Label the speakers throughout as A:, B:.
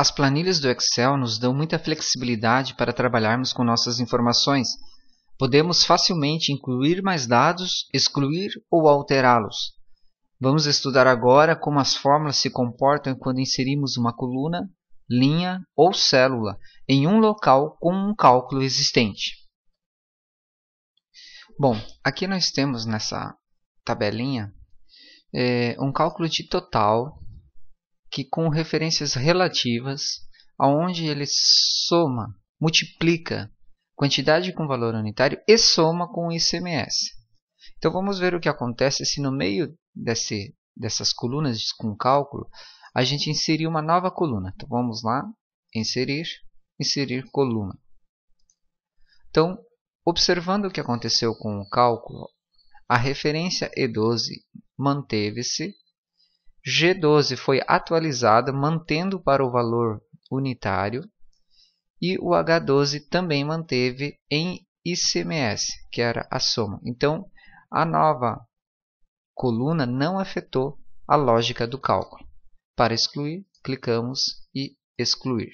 A: As planilhas do Excel nos dão muita flexibilidade para trabalharmos com nossas informações. Podemos facilmente incluir mais dados, excluir ou alterá-los. Vamos estudar agora como as fórmulas se comportam quando inserimos uma coluna, linha ou célula em um local com um cálculo existente. Bom, aqui nós temos nessa tabelinha é, um cálculo de total que com referências relativas, aonde ele soma, multiplica quantidade com valor unitário e soma com o ICMS. Então vamos ver o que acontece se no meio desse, dessas colunas com cálculo a gente inserir uma nova coluna. Então vamos lá, inserir, inserir coluna. Então, observando o que aconteceu com o cálculo, a referência E12 manteve-se G12 foi atualizada mantendo para o valor unitário e o H12 também manteve em ICMS, que era a soma. Então, a nova coluna não afetou a lógica do cálculo. Para excluir, clicamos e excluir.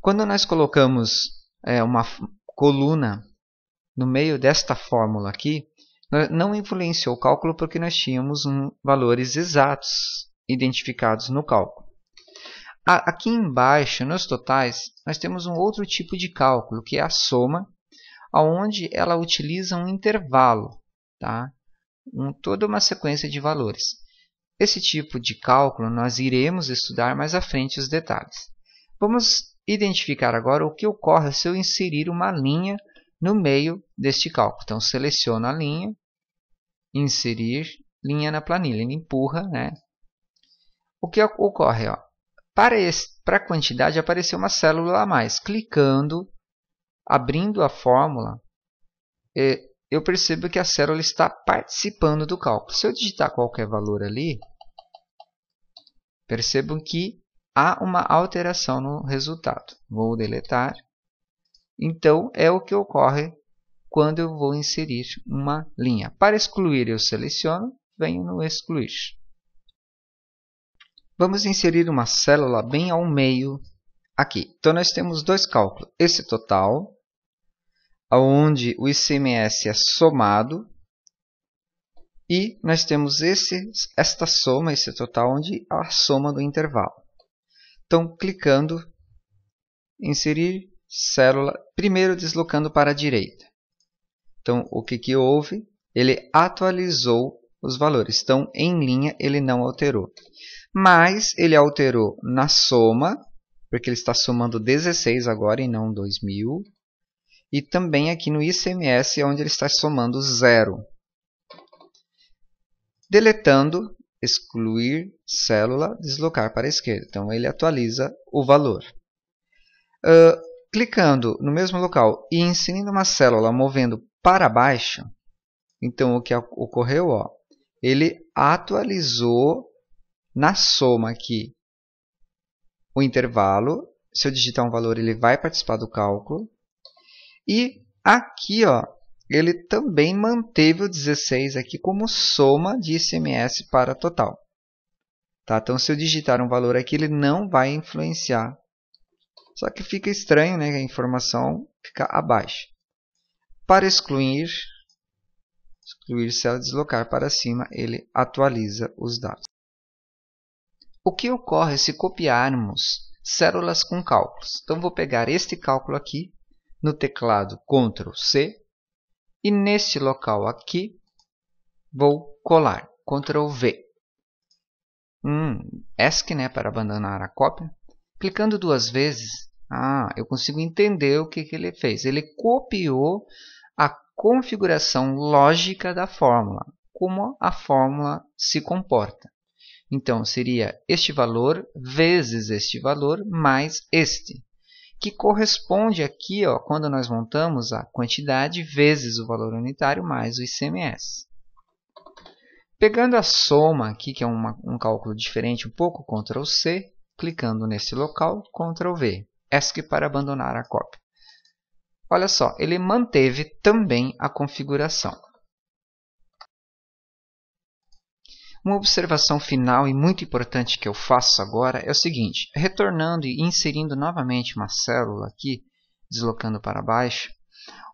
A: Quando nós colocamos é, uma coluna no meio desta fórmula aqui, não influenciou o cálculo porque nós tínhamos um, valores exatos identificados no cálculo. A, aqui embaixo, nos totais, nós temos um outro tipo de cálculo, que é a soma, onde ela utiliza um intervalo, tá? um, toda uma sequência de valores. Esse tipo de cálculo nós iremos estudar mais à frente os detalhes. Vamos identificar agora o que ocorre se eu inserir uma linha no meio deste cálculo. Então, seleciona a linha, inserir linha na planilha, ele empurra, né? O que ocorre? Ó? Para, esse, para a quantidade apareceu uma célula a mais. Clicando, abrindo a fórmula, é, eu percebo que a célula está participando do cálculo. Se eu digitar qualquer valor ali, percebo que há uma alteração no resultado. Vou deletar. Então, é o que ocorre quando eu vou inserir uma linha. Para excluir, eu seleciono, venho no excluir. Vamos inserir uma célula bem ao meio aqui. Então, nós temos dois cálculos. Esse total, onde o ICMS é somado, e nós temos esse, esta soma, esse total, onde a soma do intervalo. Então, clicando, inserir, célula primeiro deslocando para a direita. Então, o que, que houve? Ele atualizou os valores. então em linha, ele não alterou. Mas ele alterou na soma, porque ele está somando 16 agora e não 2000. E também aqui no ICMS, é onde ele está somando zero. Deletando, excluir célula, deslocar para a esquerda. Então, ele atualiza o valor. Uh, clicando no mesmo local e inserindo uma célula movendo para baixo, então o que ocorreu, ó, ele atualizou na soma aqui o intervalo. Se eu digitar um valor, ele vai participar do cálculo. E aqui, ó, ele também manteve o 16 aqui como soma de ICMS para total. Tá? Então, se eu digitar um valor aqui, ele não vai influenciar só que fica estranho, né? A informação fica abaixo. Para excluir, excluir célula deslocar para cima, ele atualiza os dados. O que ocorre se copiarmos células com cálculos? Então, vou pegar este cálculo aqui, no teclado Ctrl C, e neste local aqui, vou colar, Ctrl V. Hum, ESC, né, para abandonar a cópia. Clicando duas vezes, ah, eu consigo entender o que, que ele fez. Ele copiou a configuração lógica da fórmula, como a fórmula se comporta. Então, seria este valor vezes este valor mais este, que corresponde aqui, ó, quando nós montamos a quantidade, vezes o valor unitário mais o ICMS. Pegando a soma aqui, que é uma, um cálculo diferente um pouco, C, clicando nesse local, Ctrl V. ESC para abandonar a cópia. Olha só, ele manteve também a configuração. Uma observação final e muito importante que eu faço agora é o seguinte: retornando e inserindo novamente uma célula aqui, deslocando para baixo,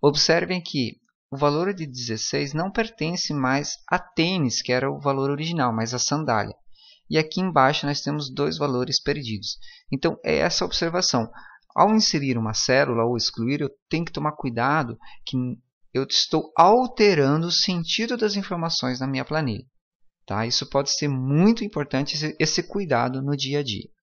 A: observem que o valor de 16 não pertence mais a tênis, que era o valor original, mas a sandália. E aqui embaixo nós temos dois valores perdidos. Então é essa observação. Ao inserir uma célula ou excluir, eu tenho que tomar cuidado que eu estou alterando o sentido das informações na minha planilha. Tá? Isso pode ser muito importante, esse, esse cuidado no dia a dia.